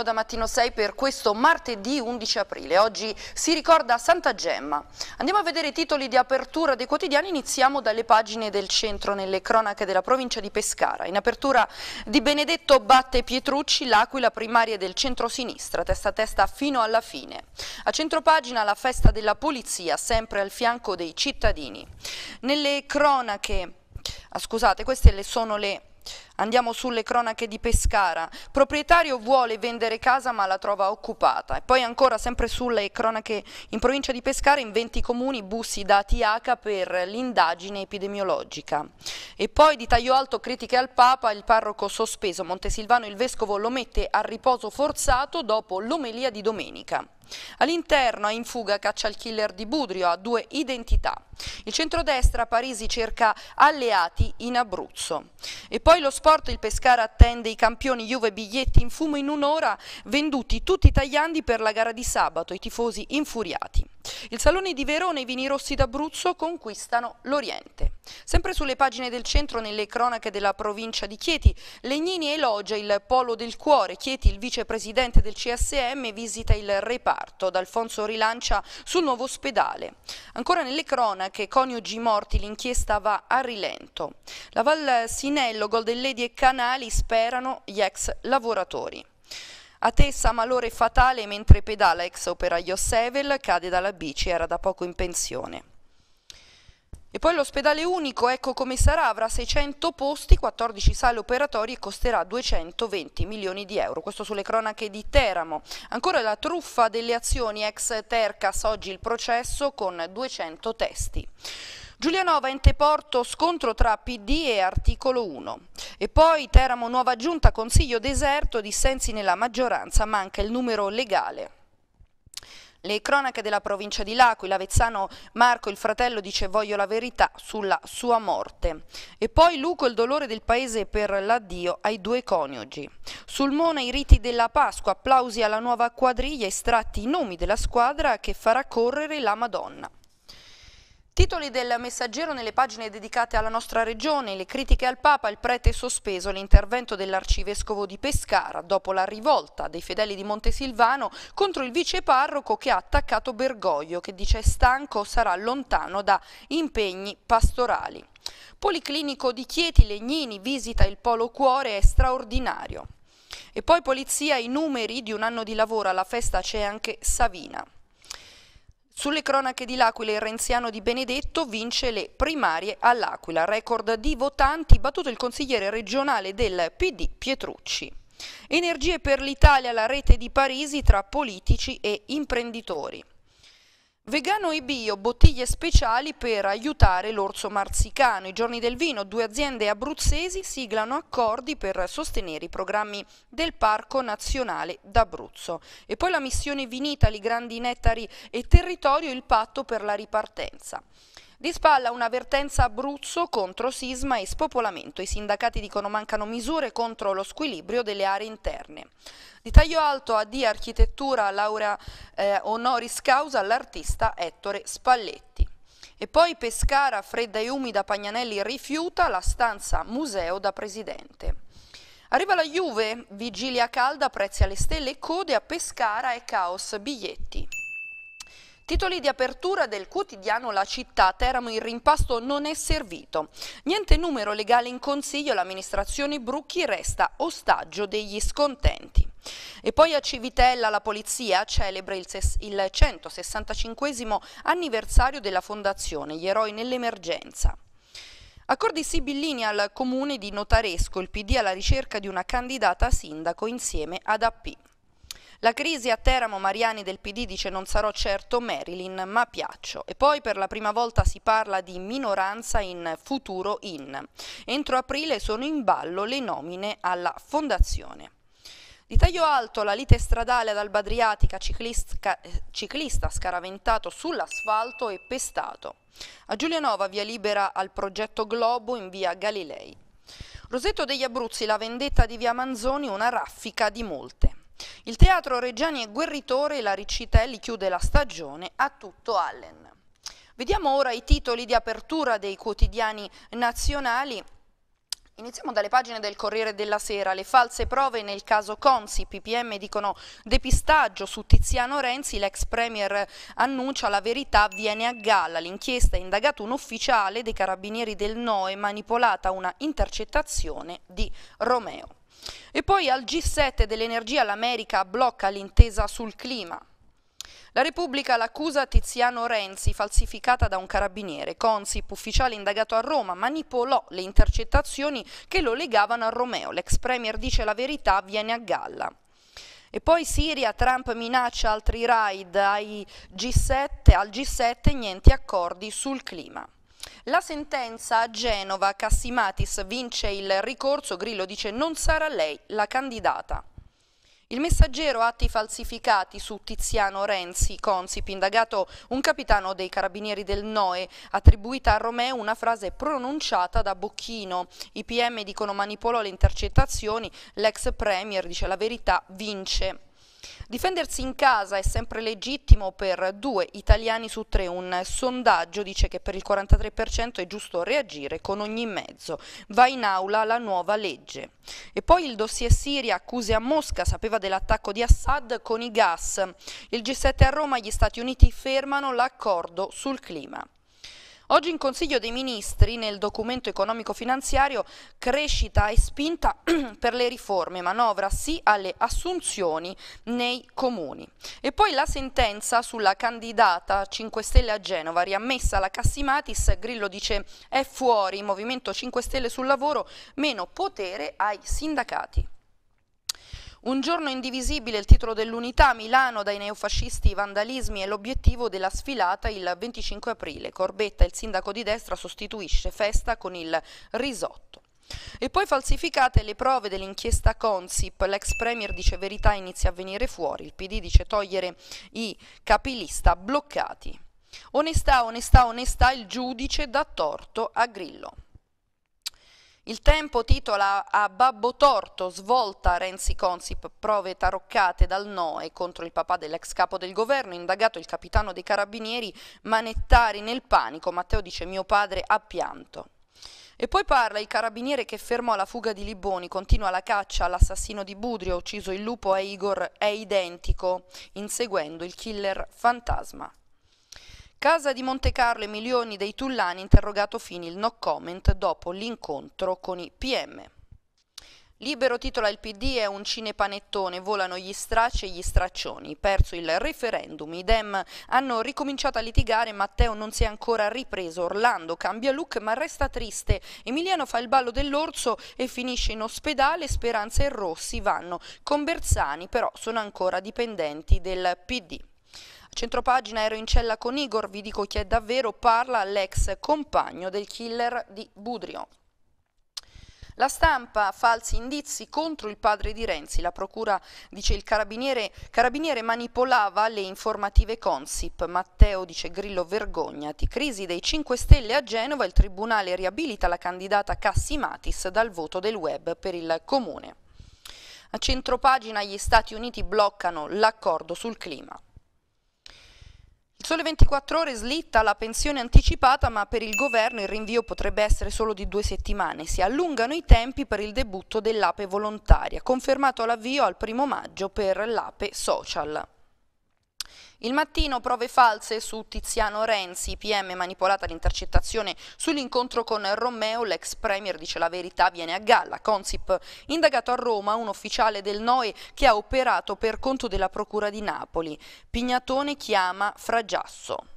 buongiorno da Mattino 6 per questo martedì 11 aprile. Oggi si ricorda Santa Gemma. Andiamo a vedere i titoli di apertura dei quotidiani. Iniziamo dalle pagine del centro nelle cronache della provincia di Pescara. In apertura di Benedetto batte Pietrucci, l'Aquila primaria del centro-sinistra, testa a testa fino alla fine. A centropagina la festa della polizia, sempre al fianco dei cittadini. Nelle cronache, ah, scusate, queste sono le Andiamo sulle cronache di Pescara. Proprietario vuole vendere casa ma la trova occupata. E poi ancora sempre sulle cronache in provincia di Pescara in 20 comuni bussi da TH per l'indagine epidemiologica. E poi di taglio alto critiche al Papa, il parroco sospeso Montesilvano il vescovo lo mette a riposo forzato dopo l'omelia di domenica. All'interno in fuga caccia il killer di Budrio, ha due identità. Il centrodestra a Parisi cerca alleati in Abruzzo. E poi lo sport, il Pescara attende i campioni Juve biglietti in fumo in un'ora, venduti tutti tagliandi per la gara di sabato, i tifosi infuriati. Il Salone di Verona e i vini rossi d'Abruzzo conquistano l'Oriente. Sempre sulle pagine del centro, nelle cronache della provincia di Chieti, Legnini elogia il Polo del Cuore. Chieti, il vicepresidente del CSM, visita il reparto. D'Alfonso rilancia sul nuovo ospedale. Ancora nelle cronache, coniugi morti, l'inchiesta va a rilento. La Val Sinello, Goldelledi e Canali sperano gli ex lavoratori. A Tessa malore fatale mentre pedala ex operaio Sevel cade dalla bici, era da poco in pensione. E poi l'ospedale unico, ecco come sarà, avrà 600 posti, 14 sale operatorie e costerà 220 milioni di euro. Questo sulle cronache di Teramo. Ancora la truffa delle azioni ex Tercas, oggi il processo con 200 testi. Giulianova, ente porto, scontro tra PD e articolo 1. E poi Teramo, nuova giunta, consiglio deserto, dissensi nella maggioranza, manca il numero legale. Le cronache della provincia di L'Aquila, Vezzano Marco, il fratello, dice voglio la verità sulla sua morte. E poi Luco, il dolore del paese per l'addio ai due coniugi. Sulmona, i riti della Pasqua, applausi alla nuova quadriglia, estratti i nomi della squadra che farà correre la Madonna. Titoli del messaggero nelle pagine dedicate alla nostra regione, le critiche al Papa, il prete sospeso, l'intervento dell'arcivescovo di Pescara dopo la rivolta dei fedeli di Montesilvano contro il viceparroco che ha attaccato Bergoglio che dice stanco sarà lontano da impegni pastorali. Policlinico di Chieti Legnini visita il polo cuore è straordinario. E poi polizia i numeri di un anno di lavoro alla festa c'è anche Savina. Sulle cronache di L'Aquila il renziano di Benedetto vince le primarie all'Aquila, record di votanti battuto il consigliere regionale del PD Pietrucci. Energie per l'Italia, la rete di Parisi tra politici e imprenditori. Vegano e bio, bottiglie speciali per aiutare l'orso marzicano. I giorni del vino, due aziende abruzzesi siglano accordi per sostenere i programmi del Parco Nazionale d'Abruzzo. E poi la missione Vinitali, Grandi Nettari e Territorio, il patto per la ripartenza. Di spalla un'avvertenza Abruzzo contro sisma e spopolamento. I sindacati dicono mancano misure contro lo squilibrio delle aree interne. Di taglio alto a di architettura laurea eh, honoris causa all'artista Ettore Spalletti. E poi Pescara, fredda e umida, Pagnanelli rifiuta la stanza museo da presidente. Arriva la Juve, vigilia calda, prezzi alle stelle, code a Pescara e caos biglietti. Titoli di apertura del quotidiano La Città, Teramo il rimpasto non è servito. Niente numero legale in consiglio, l'amministrazione Brucchi resta ostaggio degli scontenti. E poi a Civitella la polizia celebra il, il 165 anniversario della fondazione Gli eroi nell'emergenza. Accordi sibillini al comune di Notaresco, il PD alla ricerca di una candidata sindaco insieme ad AP. La crisi a Teramo Mariani del PD dice non sarò certo Marilyn, ma piaccio. E poi per la prima volta si parla di minoranza in futuro in. Entro aprile sono in ballo le nomine alla fondazione. Di taglio alto la lite stradale ad Alba Adriatica, ciclista, eh, ciclista scaraventato sull'asfalto e pestato. A Giulianova via libera al progetto Globo in via Galilei. Rosetto degli Abruzzi, la vendetta di via Manzoni, una raffica di molte. Il teatro Reggiani è Guerritore, e la Riccitelli chiude la stagione a tutto Allen. Vediamo ora i titoli di apertura dei quotidiani nazionali Iniziamo dalle pagine del Corriere della Sera. Le false prove nel caso Consi. PPM dicono depistaggio su Tiziano Renzi. L'ex premier annuncia la verità viene a galla. L'inchiesta ha indagato un ufficiale dei carabinieri del NOE manipolata una intercettazione di Romeo. E poi al G7 dell'energia l'America blocca l'intesa sul clima. La Repubblica l'accusa Tiziano Renzi, falsificata da un carabiniere. Consip, ufficiale indagato a Roma, manipolò le intercettazioni che lo legavano a Romeo. L'ex premier dice la verità, viene a galla. E poi Siria, Trump minaccia altri raid ai G7, al G7 niente accordi sul clima. La sentenza a Genova, Cassimatis vince il ricorso, Grillo dice non sarà lei la candidata. Il messaggero atti falsificati su Tiziano Renzi, Consip, indagato un capitano dei carabinieri del NOE, attribuita a Romeo una frase pronunciata da Bocchino. I PM dicono manipolò le intercettazioni, l'ex premier dice la verità, vince. Difendersi in casa è sempre legittimo per due italiani su tre. Un sondaggio dice che per il 43% è giusto reagire con ogni mezzo. Va in aula la nuova legge. E poi il dossier Siria accuse a Mosca, sapeva dell'attacco di Assad con i gas. Il G7 a Roma, e gli Stati Uniti fermano l'accordo sul clima. Oggi in Consiglio dei Ministri, nel documento economico-finanziario, crescita e spinta per le riforme, manovra sì alle assunzioni nei comuni. E poi la sentenza sulla candidata 5 Stelle a Genova, riammessa alla Cassimatis, Grillo dice è fuori, Movimento 5 Stelle sul lavoro, meno potere ai sindacati. Un giorno indivisibile il titolo dell'unità Milano dai neofascisti, vandalismi e l'obiettivo della sfilata il 25 aprile. Corbetta, il sindaco di destra, sostituisce festa con il risotto. E poi falsificate le prove dell'inchiesta Consip, l'ex premier dice verità inizia a venire fuori, il PD dice togliere i capilista bloccati. Onestà, onestà, onestà, il giudice dà torto a Grillo. Il tempo titola a Babbo Torto, svolta Renzi Consip, prove taroccate dal no e contro il papà dell'ex capo del governo, indagato il capitano dei carabinieri Manettari nel panico, Matteo dice mio padre ha pianto. E poi parla il carabiniere che fermò la fuga di Liboni, continua la caccia all'assassino di Budrio, ucciso il lupo e Igor è identico, inseguendo il killer fantasma. Casa di Monte Carlo e milioni dei tullani interrogato fini il no comment dopo l'incontro con i PM. Libero titola il PD è un cinepanettone, volano gli stracci e gli straccioni. Perso il referendum, i Dem hanno ricominciato a litigare, Matteo non si è ancora ripreso, Orlando cambia look ma resta triste, Emiliano fa il ballo dell'orso e finisce in ospedale, Speranza e Rossi vanno con Bersani, però sono ancora dipendenti del PD. Centropagina ero in cella con Igor, vi dico chi è davvero, parla l'ex compagno del killer di Budrio. La stampa, falsi indizi contro il padre di Renzi. La procura dice il carabiniere, carabiniere manipolava le informative Consip. Matteo dice Grillo vergognati. Crisi dei 5 Stelle a Genova. Il tribunale riabilita la candidata Cassi Matis dal voto del web per il comune. A centropagina gli Stati Uniti bloccano l'accordo sul clima. Sole 24 ore slitta la pensione anticipata ma per il governo il rinvio potrebbe essere solo di due settimane. Si allungano i tempi per il debutto dell'ape volontaria, confermato l'avvio al primo maggio per l'ape social. Il mattino prove false su Tiziano Renzi, PM manipolata l'intercettazione sull'incontro con Romeo, l'ex premier dice la verità, viene a galla. Consip indagato a Roma un ufficiale del NOE che ha operato per conto della Procura di Napoli. Pignatone chiama Fragiasso.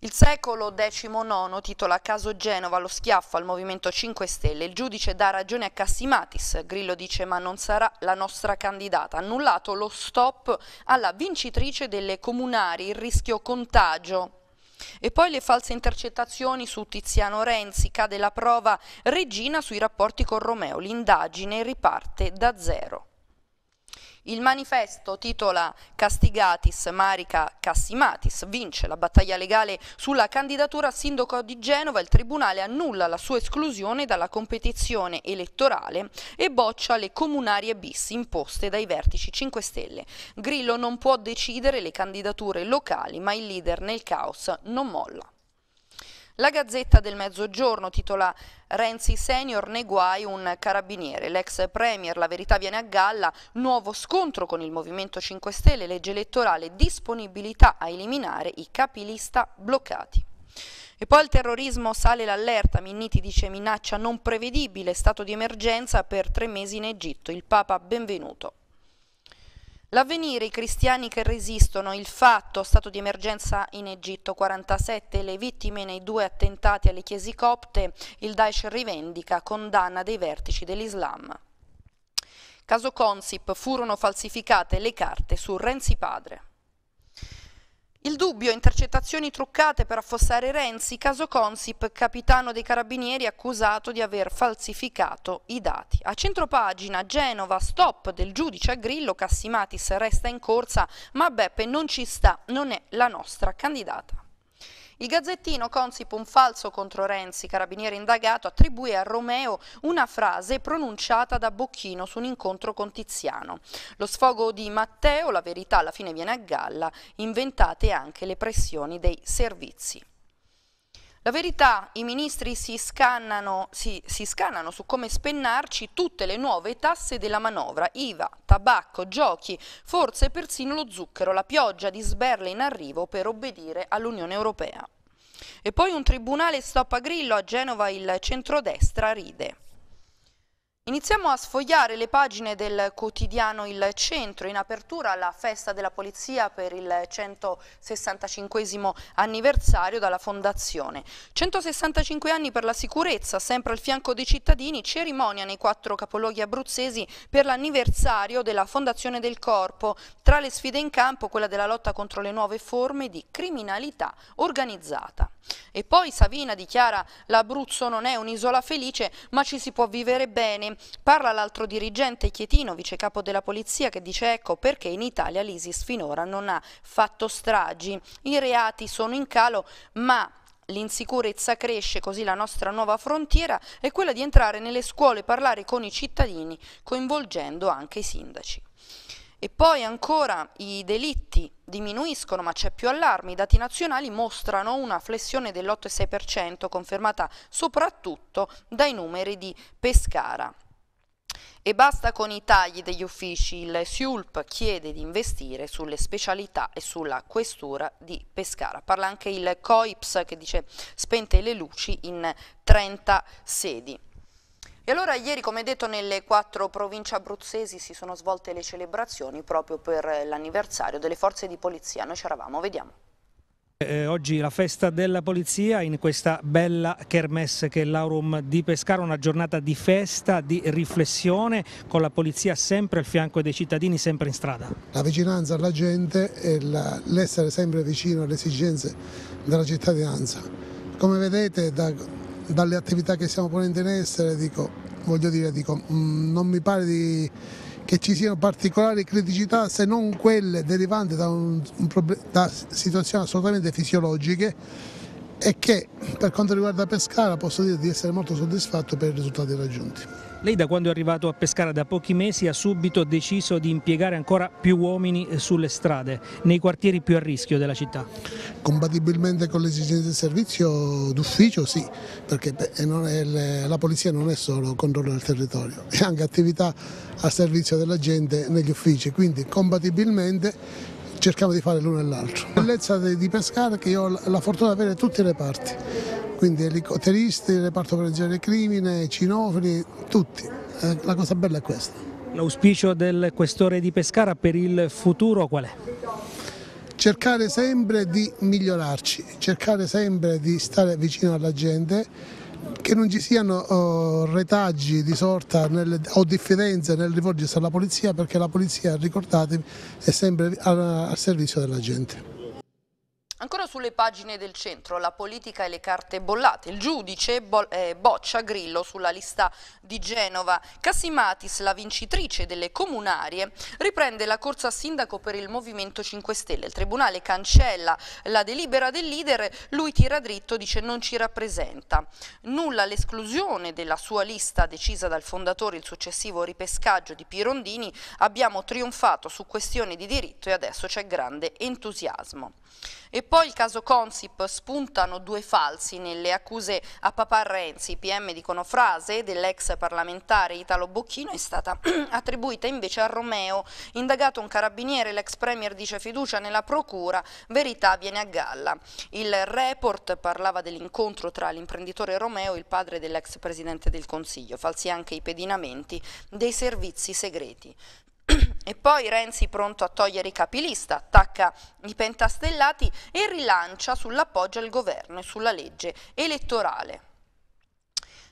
Il secolo XIX titola Caso Genova, lo schiaffo al Movimento 5 Stelle. Il giudice dà ragione a Cassimatis. Grillo dice ma non sarà la nostra candidata. Annullato lo stop alla vincitrice delle comunari, il rischio contagio. E poi le false intercettazioni su Tiziano Renzi, cade la prova Regina sui rapporti con Romeo, l'indagine riparte da zero. Il manifesto titola Castigatis Marica Cassimatis vince la battaglia legale sulla candidatura a sindaco di Genova, il Tribunale annulla la sua esclusione dalla competizione elettorale e boccia le comunarie bis imposte dai vertici 5 Stelle. Grillo non può decidere le candidature locali, ma il leader nel caos non molla. La Gazzetta del Mezzogiorno titola Renzi senior nei guai un carabiniere. L'ex premier, la verità viene a galla, nuovo scontro con il Movimento 5 Stelle, legge elettorale, disponibilità a eliminare i capilista bloccati. E poi al terrorismo sale l'allerta, Minniti dice minaccia non prevedibile, stato di emergenza per tre mesi in Egitto, il Papa benvenuto. L'avvenire, i cristiani che resistono, il fatto, stato di emergenza in Egitto, 47 le vittime nei due attentati alle chiesi copte, il Daesh rivendica condanna dei vertici dell'Islam. Caso Consip, furono falsificate le carte su Renzi padre. Il dubbio, intercettazioni truccate per affossare Renzi, caso Consip, capitano dei carabinieri accusato di aver falsificato i dati. A centropagina Genova, stop del giudice a Grillo, Cassimatis resta in corsa, ma Beppe non ci sta, non è la nostra candidata. Il gazzettino Consip un falso contro Renzi, carabiniere indagato, attribuì a Romeo una frase pronunciata da Bocchino su un incontro con Tiziano. Lo sfogo di Matteo, la verità alla fine viene a galla, inventate anche le pressioni dei servizi. La verità, i ministri si scannano, si, si scannano, su come spennarci tutte le nuove tasse della manovra, IVA, tabacco, giochi, forse persino lo zucchero, la pioggia di sberle in arrivo per obbedire all'Unione Europea. E poi un tribunale stoppa Grillo a Genova il centrodestra ride. Iniziamo a sfogliare le pagine del quotidiano Il Centro, in apertura alla festa della polizia per il 165 anniversario dalla fondazione. 165 anni per la sicurezza, sempre al fianco dei cittadini, cerimonia nei quattro capoluoghi abruzzesi per l'anniversario della fondazione del corpo. Tra le sfide in campo quella della lotta contro le nuove forme di criminalità organizzata. E poi Savina dichiara l'Abruzzo non è un'isola felice ma ci si può vivere bene. Parla l'altro dirigente Chietino, vice capo della polizia, che dice ecco perché in Italia l'ISIS finora non ha fatto stragi. I reati sono in calo ma L'insicurezza cresce, così la nostra nuova frontiera è quella di entrare nelle scuole e parlare con i cittadini, coinvolgendo anche i sindaci. E poi ancora i delitti diminuiscono ma c'è più allarme, i dati nazionali mostrano una flessione dell'8,6% confermata soprattutto dai numeri di Pescara. E basta con i tagli degli uffici, il SIULP chiede di investire sulle specialità e sulla questura di Pescara. Parla anche il COIPS che dice spente le luci in 30 sedi. E allora ieri, come detto, nelle quattro province abruzzesi si sono svolte le celebrazioni proprio per l'anniversario delle forze di polizia. Noi c'eravamo, vediamo. Eh, eh, oggi la festa della polizia in questa bella kermesse che è l'Aurum di Pescara, una giornata di festa, di riflessione con la polizia sempre al fianco dei cittadini, sempre in strada. La vicinanza alla gente e l'essere sempre vicino alle esigenze della cittadinanza. Come vedete da dalle attività che stiamo ponendo in essere, dico, voglio dire, dico, mm, non mi pare di, che ci siano particolari criticità se non quelle derivanti da, un, da situazioni assolutamente fisiologiche e che per quanto riguarda Pescara posso dire di essere molto soddisfatto per i risultati raggiunti. Lei da quando è arrivato a Pescara da pochi mesi ha subito deciso di impiegare ancora più uomini eh, sulle strade, nei quartieri più a rischio della città. Compatibilmente con le esigenze del servizio d'ufficio sì, perché è, la polizia non è solo controllo del territorio, è anche attività a servizio della gente negli uffici, quindi compatibilmente cerchiamo di fare l'uno e l'altro. La bellezza di Pescara è che io ho la fortuna di avere tutte le parti quindi elicotteristi, reparto prevenzione del crimine, cinofili, tutti. Eh, la cosa bella è questa. L'auspicio del questore di Pescara per il futuro qual è? Cercare sempre di migliorarci, cercare sempre di stare vicino alla gente, che non ci siano oh, retaggi di sorta nelle, o diffidenze nel rivolgersi alla polizia perché la polizia, ricordatevi, è sempre al, al servizio della gente. Ancora sulle pagine del centro, la politica e le carte bollate. Il giudice bo eh, boccia Grillo sulla lista di Genova. Cassimatis, la vincitrice delle comunarie, riprende la corsa a sindaco per il Movimento 5 Stelle. Il Tribunale cancella la delibera del leader, lui tira dritto, dice non ci rappresenta. Nulla l'esclusione della sua lista decisa dal fondatore il successivo ripescaggio di Pirondini. Abbiamo trionfato su questioni di diritto e adesso c'è grande entusiasmo. E poi il caso Consip spuntano due falsi nelle accuse a papà Renzi, PM dicono frase dell'ex parlamentare Italo Bocchino è stata attribuita invece a Romeo, indagato un carabiniere, l'ex premier dice fiducia nella procura, verità viene a galla. Il report parlava dell'incontro tra l'imprenditore Romeo e il padre dell'ex presidente del Consiglio, falsi anche i pedinamenti dei servizi segreti. E poi Renzi pronto a togliere i capilista, attacca i pentastellati e rilancia sull'appoggio al governo e sulla legge elettorale.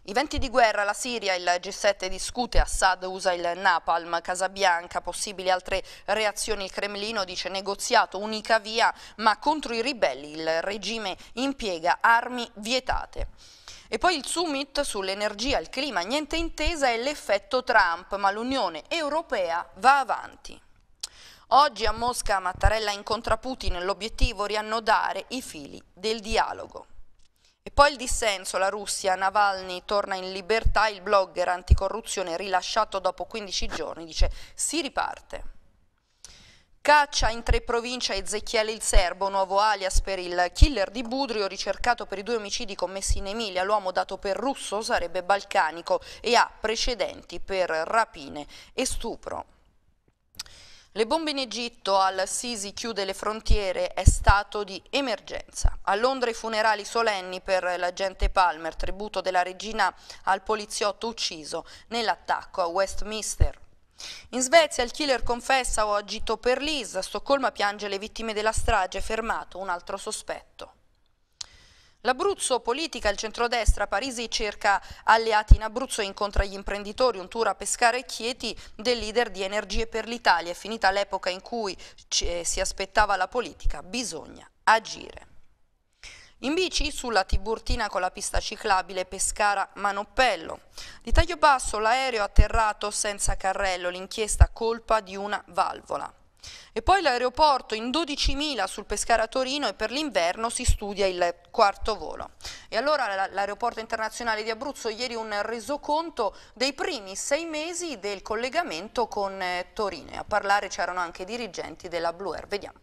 I venti di guerra, la Siria, il G7 discute, Assad usa il Napalm, Casabianca, possibili altre reazioni, il Cremlino dice negoziato, unica via, ma contro i ribelli il regime impiega armi vietate. E poi il summit sull'energia, il clima, niente intesa e l'effetto Trump, ma l'Unione Europea va avanti. Oggi a Mosca Mattarella incontra Putin, l'obiettivo riannodare i fili del dialogo. E poi il dissenso, la Russia, Navalny torna in libertà, il blogger anticorruzione rilasciato dopo 15 giorni dice si riparte. Caccia in tre province Ezechiele il Serbo, nuovo alias per il killer di Budrio, ricercato per i due omicidi commessi in Emilia. L'uomo dato per russo sarebbe balcanico e ha precedenti per rapine e stupro. Le bombe in Egitto, al-Sisi chiude le frontiere, è stato di emergenza. A Londra i funerali solenni per l'agente Palmer, tributo della regina al poliziotto ucciso nell'attacco a Westminster. In Svezia il killer confessa ho agito per Lisa, Stoccolma piange le vittime della strage, fermato un altro sospetto. L'Abruzzo politica, il centrodestra, Parisi cerca alleati in Abruzzo e incontra gli imprenditori, un tour a pescare Chieti del leader di Energie per l'Italia. È finita l'epoca in cui eh, si aspettava la politica, bisogna agire. In bici sulla Tiburtina con la pista ciclabile Pescara-Manoppello. Di taglio basso l'aereo atterrato senza carrello, l'inchiesta colpa di una valvola. E poi l'aeroporto in 12.000 sul Pescara Torino e per l'inverno si studia il quarto volo. E allora l'aeroporto internazionale di Abruzzo ieri un resoconto dei primi sei mesi del collegamento con eh, Torino. E a parlare c'erano anche i dirigenti della Blue Air. Vediamo.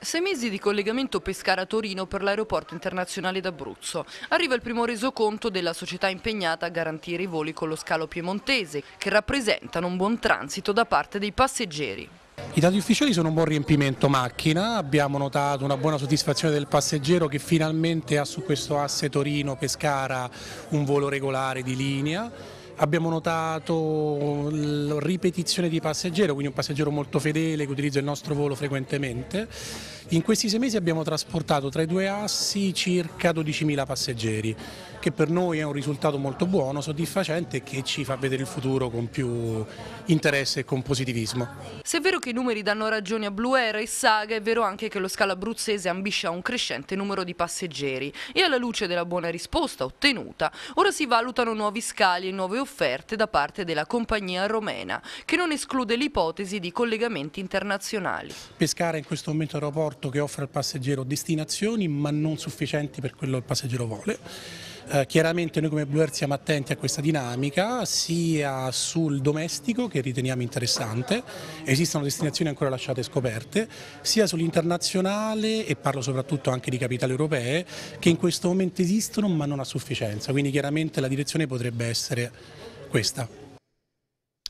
Sei mesi di collegamento Pescara-Torino per l'aeroporto internazionale d'Abruzzo. Arriva il primo resoconto della società impegnata a garantire i voli con lo scalo piemontese, che rappresentano un buon transito da parte dei passeggeri. I dati ufficiali sono un buon riempimento macchina, abbiamo notato una buona soddisfazione del passeggero che finalmente ha su questo asse Torino-Pescara un volo regolare di linea Abbiamo notato la ripetizione di passeggero, quindi un passeggero molto fedele che utilizza il nostro volo frequentemente. In questi sei mesi abbiamo trasportato tra i due assi circa 12.000 passeggeri che per noi è un risultato molto buono, soddisfacente e che ci fa vedere il futuro con più interesse e con positivismo. Se è vero che i numeri danno ragione a Blue Air e Saga, è vero anche che lo scalo abruzzese ambisce a un crescente numero di passeggeri e alla luce della buona risposta ottenuta, ora si valutano nuovi scali e nuove offerte da parte della compagnia romena, che non esclude l'ipotesi di collegamenti internazionali. Pescara in questo momento un aeroporto che offre al passeggero destinazioni ma non sufficienti per quello che il passeggero vuole. Eh, chiaramente noi come Blue Air siamo attenti a questa dinamica sia sul domestico che riteniamo interessante, esistono destinazioni ancora lasciate scoperte, sia sull'internazionale e parlo soprattutto anche di capitali europee che in questo momento esistono ma non a sufficienza, quindi chiaramente la direzione potrebbe essere questa.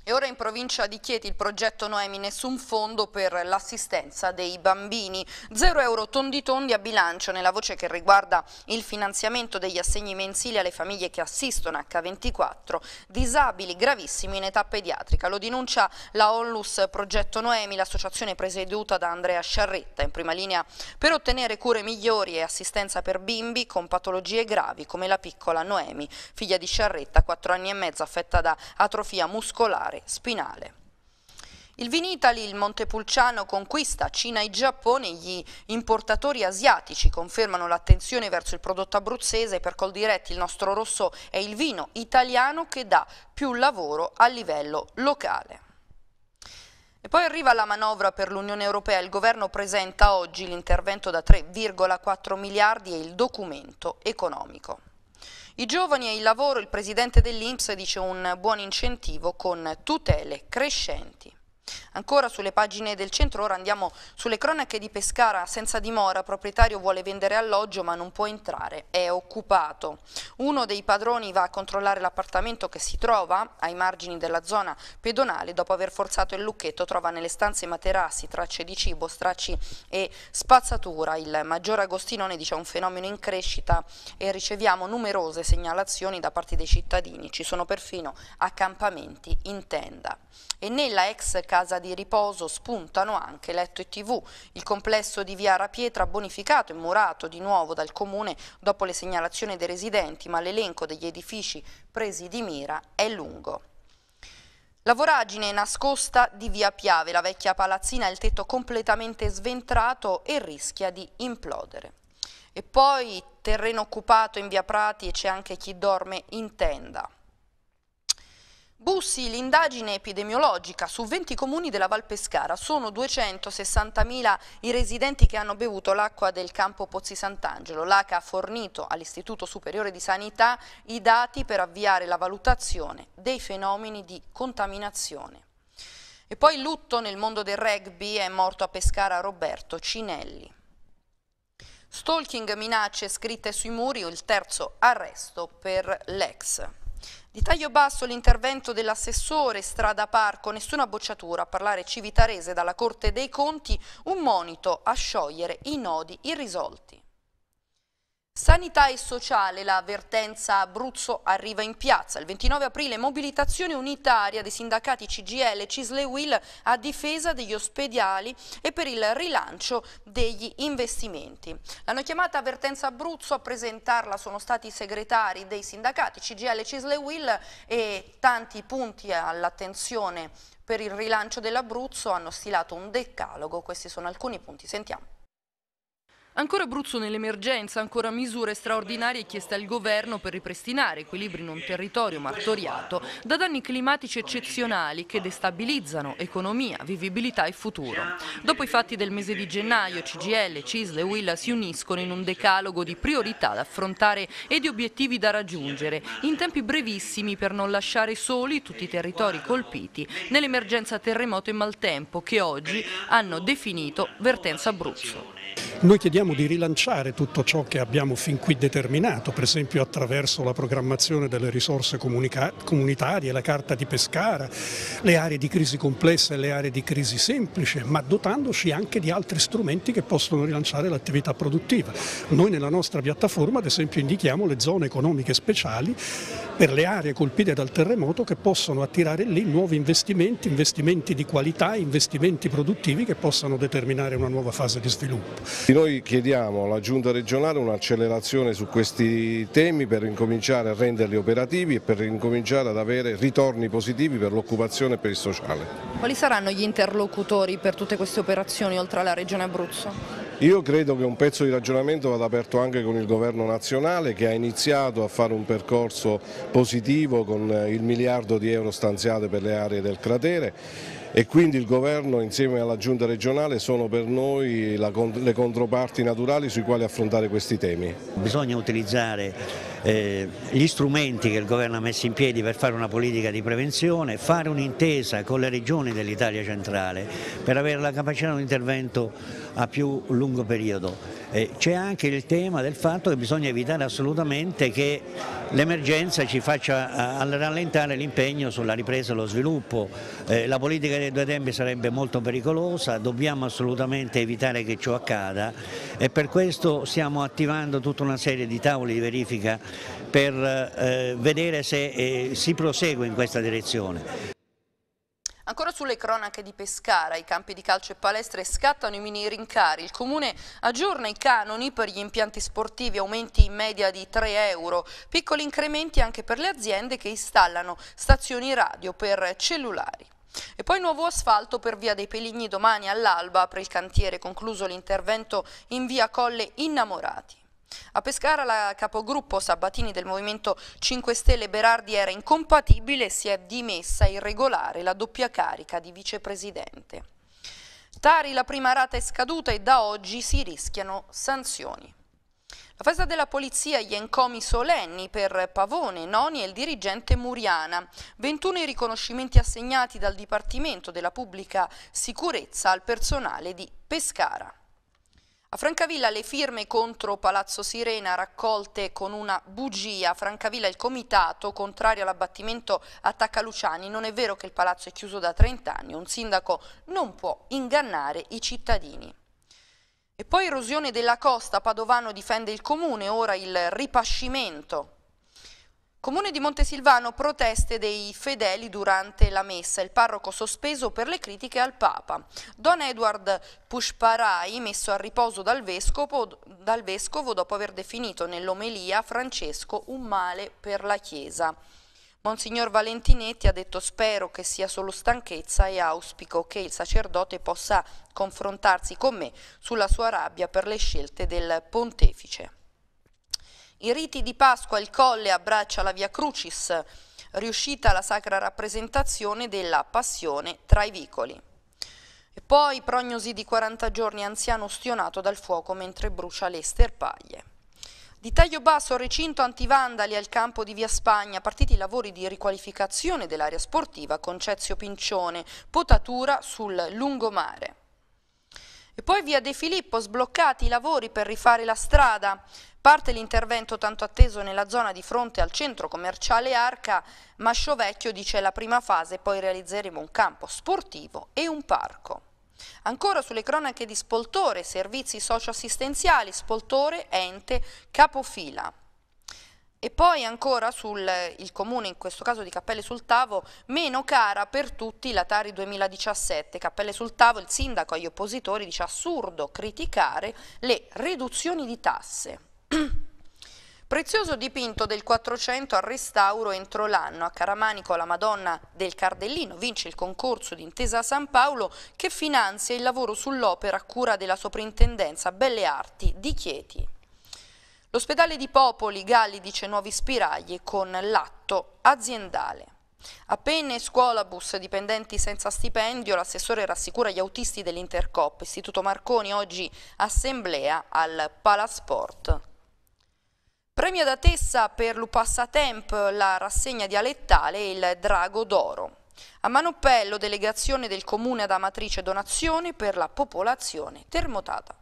E ora in provincia di Chieti il progetto Noemi Nessun Fondo per l'assistenza dei bambini. Zero euro tondi tondi a bilancio nella voce che riguarda il finanziamento degli assegni mensili alle famiglie che assistono H24 disabili gravissimi in età pediatrica. Lo denuncia la Onlus Progetto Noemi, l'associazione presieduta da Andrea Sciarretta in prima linea per ottenere cure migliori e assistenza per bimbi con patologie gravi come la piccola Noemi, figlia di Sciarretta, 4 anni e mezzo affetta da atrofia muscolare muscolare spinale. Il Vinitali, il Montepulciano, conquista Cina e Giappone, gli importatori asiatici confermano l'attenzione verso il prodotto abruzzese, per Coldiretti il nostro rosso è il vino italiano che dà più lavoro a livello locale. E poi arriva la manovra per l'Unione Europea, il governo presenta oggi l'intervento da 3,4 miliardi e il documento economico. I giovani e il lavoro, il presidente dell'Inps dice un buon incentivo con tutele crescenti. Ancora sulle pagine del centro, ora andiamo sulle cronache di Pescara, senza dimora, proprietario vuole vendere alloggio ma non può entrare, è occupato. Uno dei padroni va a controllare l'appartamento che si trova ai margini della zona pedonale, dopo aver forzato il lucchetto trova nelle stanze materassi, tracce di cibo, stracci e spazzatura. Il maggiore Agostinone dice un fenomeno in crescita e riceviamo numerose segnalazioni da parte dei cittadini, ci sono perfino accampamenti in tenda e nella ex casa di riposo spuntano anche letto e tv. Il complesso di Via Rapietra bonificato e murato di nuovo dal comune dopo le segnalazioni dei residenti, ma l'elenco degli edifici presi di mira è lungo. La voragine nascosta di via Piave, la vecchia palazzina ha il tetto completamente sventrato e rischia di implodere. E poi terreno occupato in via Prati e c'è anche chi dorme in tenda. Bussi, l'indagine epidemiologica su 20 comuni della Val Pescara Sono 260.000 i residenti che hanno bevuto l'acqua del campo Pozzi Sant'Angelo. L'ACA ha fornito all'Istituto Superiore di Sanità i dati per avviare la valutazione dei fenomeni di contaminazione. E poi lutto nel mondo del rugby è morto a Pescara Roberto Cinelli. Stalking, minacce scritte sui muri, il terzo arresto per l'ex. Di taglio basso l'intervento dell'assessore Strada Parco, nessuna bocciatura, a parlare Civitarese dalla Corte dei Conti, un monito a sciogliere i nodi irrisolti. Sanità e sociale, la vertenza Abruzzo arriva in piazza. Il 29 aprile mobilitazione unitaria dei sindacati CGL e Cisle Will a difesa degli ospedali e per il rilancio degli investimenti. L'hanno chiamata avvertenza Abruzzo, a presentarla sono stati i segretari dei sindacati CGL e Cisle Will e tanti punti all'attenzione per il rilancio dell'Abruzzo hanno stilato un decalogo. Questi sono alcuni punti, sentiamo. Ancora Abruzzo nell'emergenza, ancora misure straordinarie chieste al governo per ripristinare equilibri in un territorio martoriato da danni climatici eccezionali che destabilizzano economia, vivibilità e futuro. Dopo i fatti del mese di gennaio, CGL, CISL e Willa si uniscono in un decalogo di priorità da affrontare e di obiettivi da raggiungere in tempi brevissimi per non lasciare soli tutti i territori colpiti nell'emergenza terremoto e maltempo che oggi hanno definito vertenza Abruzzo. Noi chiediamo di rilanciare tutto ciò che abbiamo fin qui determinato, per esempio attraverso la programmazione delle risorse comunitarie, la carta di Pescara, le aree di crisi complessa e le aree di crisi semplice, ma dotandoci anche di altri strumenti che possono rilanciare l'attività produttiva. Noi nella nostra piattaforma ad esempio indichiamo le zone economiche speciali per le aree colpite dal terremoto che possono attirare lì nuovi investimenti, investimenti di qualità, investimenti produttivi che possano determinare una nuova fase di sviluppo. Noi chiediamo alla Giunta regionale un'accelerazione su questi temi per incominciare a renderli operativi e per incominciare ad avere ritorni positivi per l'occupazione e per il sociale. Quali saranno gli interlocutori per tutte queste operazioni oltre alla Regione Abruzzo? Io credo che un pezzo di ragionamento vada aperto anche con il governo nazionale che ha iniziato a fare un percorso positivo con il miliardo di euro stanziato per le aree del cratere e quindi il governo insieme alla giunta regionale sono per noi la, le controparti naturali sui quali affrontare questi temi. Bisogna utilizzare eh, gli strumenti che il governo ha messo in piedi per fare una politica di prevenzione, fare un'intesa con le regioni dell'Italia centrale per avere la capacità di un intervento a più lungo periodo eh, c'è anche il tema del fatto che bisogna evitare assolutamente che l'emergenza ci faccia rallentare l'impegno sulla ripresa e lo sviluppo. Eh, la politica dei due tempi sarebbe molto pericolosa, dobbiamo assolutamente evitare che ciò accada e per questo stiamo attivando tutta una serie di tavoli di verifica per eh, vedere se eh, si prosegue in questa direzione. Ancora sulle cronache di Pescara, i campi di calcio e palestre scattano i mini rincari. Il comune aggiorna i canoni per gli impianti sportivi, aumenti in media di 3 euro. Piccoli incrementi anche per le aziende che installano stazioni radio per cellulari. E poi nuovo asfalto per via dei Peligni domani all'alba, apre il cantiere concluso l'intervento in via Colle Innamorati. A Pescara la capogruppo Sabatini del Movimento 5 Stelle Berardi era incompatibile e si è dimessa irregolare la doppia carica di vicepresidente. Tari la prima rata è scaduta e da oggi si rischiano sanzioni. La festa della polizia, gli encomi solenni per Pavone, Noni e il dirigente Muriana. 21 i riconoscimenti assegnati dal Dipartimento della Pubblica Sicurezza al personale di Pescara. A Francavilla le firme contro Palazzo Sirena raccolte con una bugia. A Francavilla il comitato, contrario all'abbattimento, attacca Luciani. Non è vero che il palazzo è chiuso da 30 anni. Un sindaco non può ingannare i cittadini. E poi erosione della costa. Padovano difende il comune, ora il ripascimento. Comune di Montesilvano proteste dei fedeli durante la messa, il parroco sospeso per le critiche al Papa. Don Edward Pushparai messo a riposo dal vescovo, dal vescovo dopo aver definito nell'omelia Francesco un male per la Chiesa. Monsignor Valentinetti ha detto spero che sia solo stanchezza e auspico che il sacerdote possa confrontarsi con me sulla sua rabbia per le scelte del pontefice. I riti di Pasqua il Colle abbraccia la Via Crucis, riuscita la sacra rappresentazione della passione tra i vicoli. E poi prognosi di 40 giorni anziano ustionato dal fuoco mentre brucia le sterpaglie. Di taglio basso recinto antivandali al campo di Via Spagna, partiti i lavori di riqualificazione dell'area sportiva con Cezio Pincione, potatura sul lungomare. E poi via De Filippo, sbloccati i lavori per rifare la strada. Parte l'intervento tanto atteso nella zona di fronte al centro commerciale Arca, Masciovecchio dice la prima fase, poi realizzeremo un campo sportivo e un parco. Ancora sulle cronache di Spoltore, servizi socioassistenziali, Spoltore, ente, capofila. E poi ancora sul comune, in questo caso di Cappelle sul Tavo, meno cara per tutti la Tari 2017. Cappelle sul Tavo, il sindaco agli oppositori dice assurdo criticare le riduzioni di tasse. Prezioso dipinto del 400 al restauro entro l'anno. A Caramanico la Madonna del Cardellino vince il concorso d'intesa San Paolo che finanzia il lavoro sull'opera a cura della Soprintendenza Belle Arti di Chieti. L'ospedale di Popoli Galli dice nuovi spiragli con l'atto aziendale. Appenne scuolabus dipendenti senza stipendio, l'assessore rassicura gli autisti dell'Intercop. Istituto Marconi oggi assemblea al Palasport. Premio da Tessa per Lupassatemp, la rassegna dialettale e il Drago d'Oro. A Manuppello, delegazione del comune ad Amatrice Donazione per la popolazione termotata.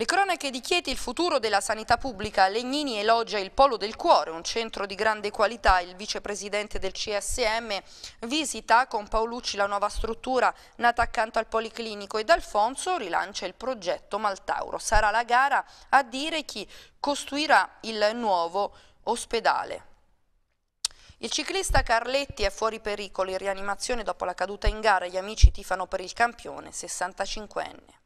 Le cronache di Chieti, il futuro della sanità pubblica, Legnini elogia il Polo del Cuore, un centro di grande qualità. Il vicepresidente del CSM visita con Paolucci la nuova struttura nata accanto al Policlinico ed Alfonso rilancia il progetto Maltauro. Sarà la gara a dire chi costruirà il nuovo ospedale. Il ciclista Carletti è fuori pericolo in rianimazione dopo la caduta in gara. Gli amici tifano per il campione, 65enne.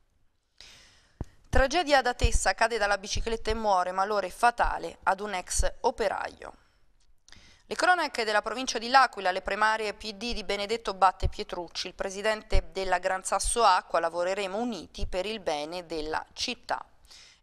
Tragedia ad Tessa, cade dalla bicicletta e muore, malore fatale ad un ex operaio. Le cronache della provincia di L'Aquila, le primarie PD di Benedetto Batte Pietrucci, il presidente della Gran Sasso Acqua, lavoreremo uniti per il bene della città.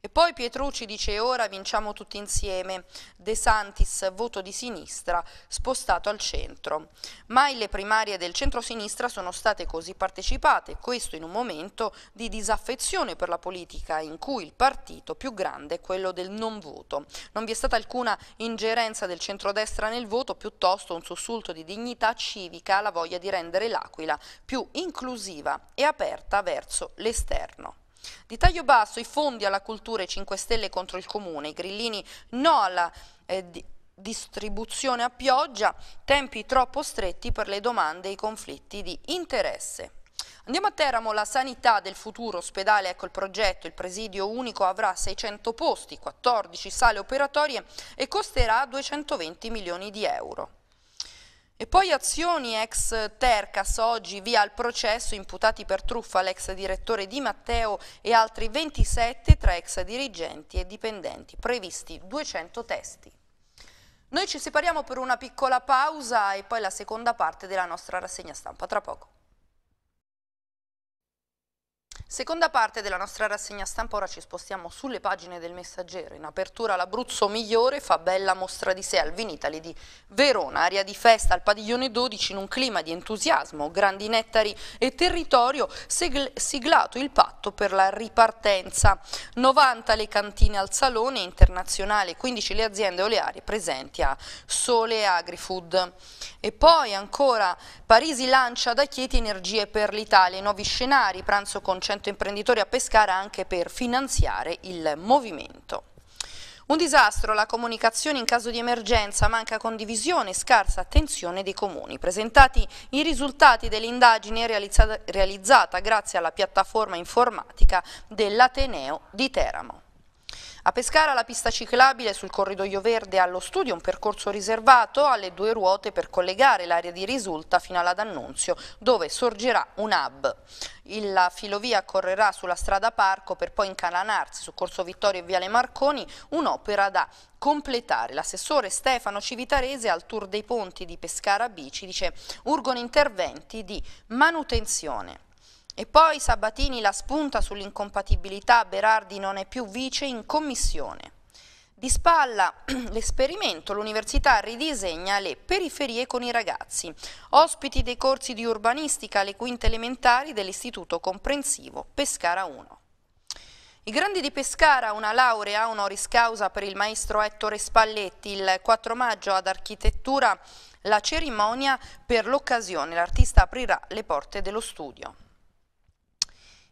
E poi Pietrucci dice ora vinciamo tutti insieme, De Santis voto di sinistra spostato al centro. Mai le primarie del centro-sinistra sono state così partecipate, questo in un momento di disaffezione per la politica in cui il partito più grande è quello del non voto. Non vi è stata alcuna ingerenza del centrodestra nel voto, piuttosto un sussulto di dignità civica alla voglia di rendere l'Aquila più inclusiva e aperta verso l'esterno. Di taglio basso i fondi alla cultura e 5 Stelle contro il Comune, i grillini no alla eh, distribuzione a pioggia, tempi troppo stretti per le domande e i conflitti di interesse. Andiamo a Teramo, la sanità del futuro ospedale, ecco il progetto, il presidio unico avrà 600 posti, 14 sale operatorie e costerà 220 milioni di euro. E poi azioni ex Tercas, oggi via al processo, imputati per truffa l'ex direttore Di Matteo e altri 27 tra ex dirigenti e dipendenti, previsti 200 testi. Noi ci separiamo per una piccola pausa e poi la seconda parte della nostra rassegna stampa, tra poco. Seconda parte della nostra rassegna stampa, ora ci spostiamo sulle pagine del Messaggero. In apertura l'Abruzzo migliore fa bella mostra di sé al Vinitali di Verona, aria di festa al padiglione 12 in un clima di entusiasmo, grandi nettari e territorio, siglato il patto per la ripartenza. 90 le cantine al Salone Internazionale, 15 le aziende oleari presenti a Sole Agrifood. E poi ancora Parisi lancia da Chieti energie per l'Italia, nuovi scenari, pranzo con 100 100 imprenditori a Pescara anche per finanziare il movimento. Un disastro, la comunicazione in caso di emergenza, manca condivisione e scarsa attenzione dei comuni. Presentati i risultati dell'indagine realizzata, realizzata grazie alla piattaforma informatica dell'Ateneo di Teramo. A Pescara la pista ciclabile sul corridoio verde allo studio un percorso riservato alle due ruote per collegare l'area di risulta fino alla D'Annunzio, dove sorgerà un hub. La filovia correrà sulla strada Parco per poi incanalarsi su Corso Vittorio e Viale Marconi, un'opera da completare. L'assessore Stefano Civitarese al Tour dei Ponti di Pescara Bici dice urgono interventi di manutenzione e poi Sabatini la spunta sull'incompatibilità Berardi non è più vice in commissione. Di spalla l'esperimento, l'università ridisegna le periferie con i ragazzi, ospiti dei corsi di urbanistica alle quinte elementari dell'Istituto Comprensivo Pescara 1. I grandi di Pescara, una laurea honoris causa per il maestro Ettore Spalletti, il 4 maggio ad architettura la cerimonia per l'occasione, l'artista aprirà le porte dello studio.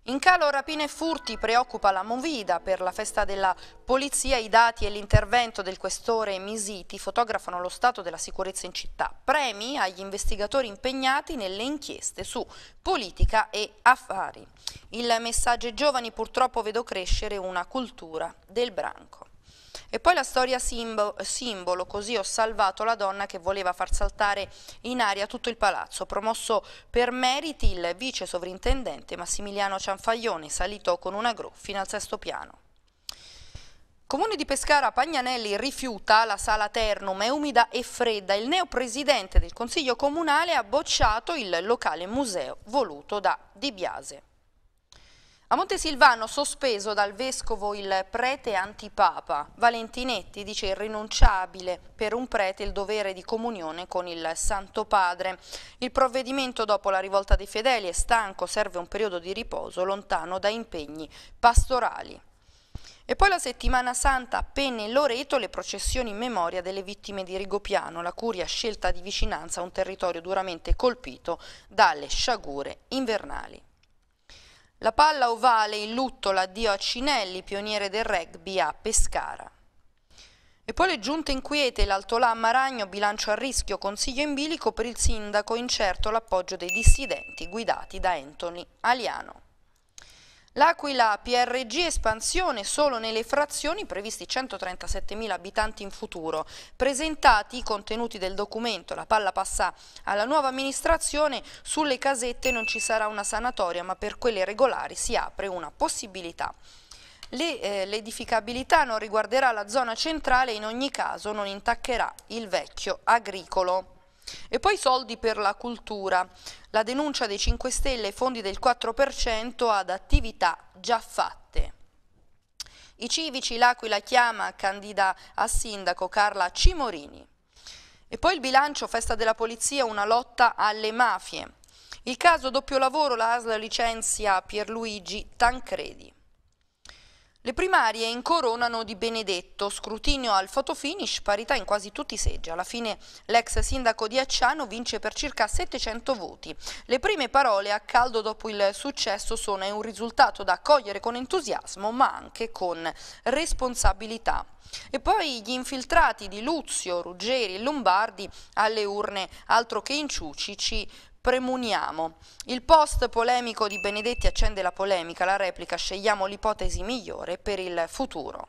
In calo rapine e furti preoccupa la Movida. Per la festa della polizia i dati e l'intervento del questore Misiti fotografano lo stato della sicurezza in città. Premi agli investigatori impegnati nelle inchieste su politica e affari. Il messaggio ai giovani purtroppo vedo crescere una cultura del branco. E poi la storia simbolo, simbolo, così ho salvato la donna che voleva far saltare in aria tutto il palazzo, promosso per meriti il vice sovrintendente Massimiliano Cianfaglioni, salito con una gru fino al sesto piano. Comune di Pescara Pagnanelli rifiuta la sala Ternum, è umida e fredda. Il neopresidente del Consiglio Comunale ha bocciato il locale museo voluto da Di Biase. A Montesilvano sospeso dal vescovo il prete antipapa. Valentinetti dice irrinunciabile per un prete il dovere di comunione con il Santo Padre. Il provvedimento dopo la rivolta dei fedeli è stanco, serve un periodo di riposo lontano da impegni pastorali. E poi la settimana santa appena in Loreto le processioni in memoria delle vittime di Rigopiano, la curia scelta di vicinanza a un territorio duramente colpito dalle sciagure invernali. La palla ovale in lutto l'addio a Cinelli, pioniere del rugby a Pescara. E poi le giunte inquiete, l'Altolà a Maragno, bilancio a rischio, consiglio in bilico per il sindaco, incerto l'appoggio dei dissidenti guidati da Anthony Aliano. L'Aquila PRG espansione solo nelle frazioni previsti 137.000 abitanti in futuro. Presentati i contenuti del documento, la palla passa alla nuova amministrazione, sulle casette non ci sarà una sanatoria ma per quelle regolari si apre una possibilità. Eh, l'edificabilità non riguarderà la zona centrale e in ogni caso non intaccherà il vecchio agricolo. E poi soldi per la cultura. La denuncia dei 5 Stelle e fondi del 4% ad attività già fatte. I civici l'Aquila chiama candida a sindaco Carla Cimorini. E poi il bilancio, festa della polizia, una lotta alle mafie. Il caso doppio lavoro, la ASL licenzia Pierluigi Tancredi. Le primarie incoronano Di Benedetto, scrutinio al fotofinish, parità in quasi tutti i seggi. Alla fine l'ex sindaco di Acciano vince per circa 700 voti. Le prime parole a caldo dopo il successo sono è un risultato da accogliere con entusiasmo ma anche con responsabilità. E poi gli infiltrati di Luzio, Ruggeri e Lombardi alle urne, altro che inciuci, ci Premuniamo. Il post polemico di Benedetti accende la polemica, la replica scegliamo l'ipotesi migliore per il futuro.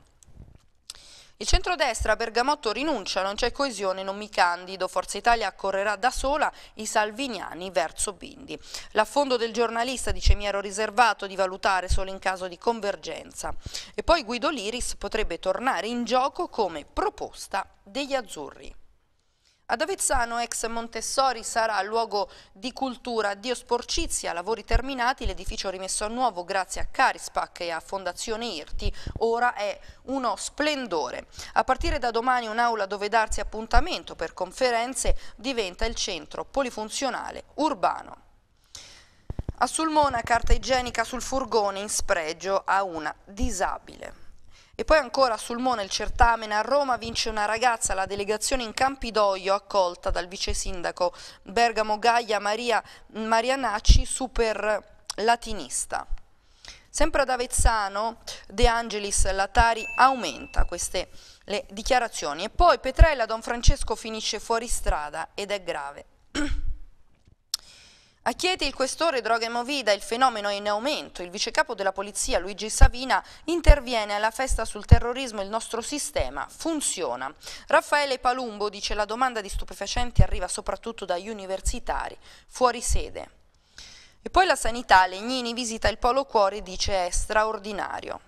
Il centrodestra a Bergamotto rinuncia, non c'è coesione, non mi candido. Forza Italia accorrerà da sola i salviniani verso Bindi. L'affondo del giornalista dice mi ero riservato di valutare solo in caso di convergenza. E poi Guido Liris potrebbe tornare in gioco come proposta degli azzurri. Ad Avezzano, ex Montessori, sarà luogo di cultura, Dio Sporcizia, lavori terminati, l'edificio rimesso a nuovo grazie a Carispac e a Fondazione Irti, ora è uno splendore. A partire da domani un'aula dove darsi appuntamento per conferenze diventa il centro polifunzionale urbano. A Sulmona carta igienica sul furgone in spregio a una disabile. E poi ancora sul Mone il certamen a Roma vince una ragazza la delegazione in Campidoglio accolta dal vice sindaco Bergamo Gaia Maria Marianacci super latinista. Sempre ad Avezzano De Angelis Latari aumenta queste le dichiarazioni e poi Petrella Don Francesco finisce fuori strada ed è grave. A Chieti il questore droga e movida, il fenomeno è in aumento. Il vicecapo della polizia Luigi Savina interviene alla festa sul terrorismo il nostro sistema funziona. Raffaele Palumbo dice la domanda di stupefacenti arriva soprattutto dagli universitari fuori sede. E poi la sanità, Legnini visita il polo cuore e dice è straordinario.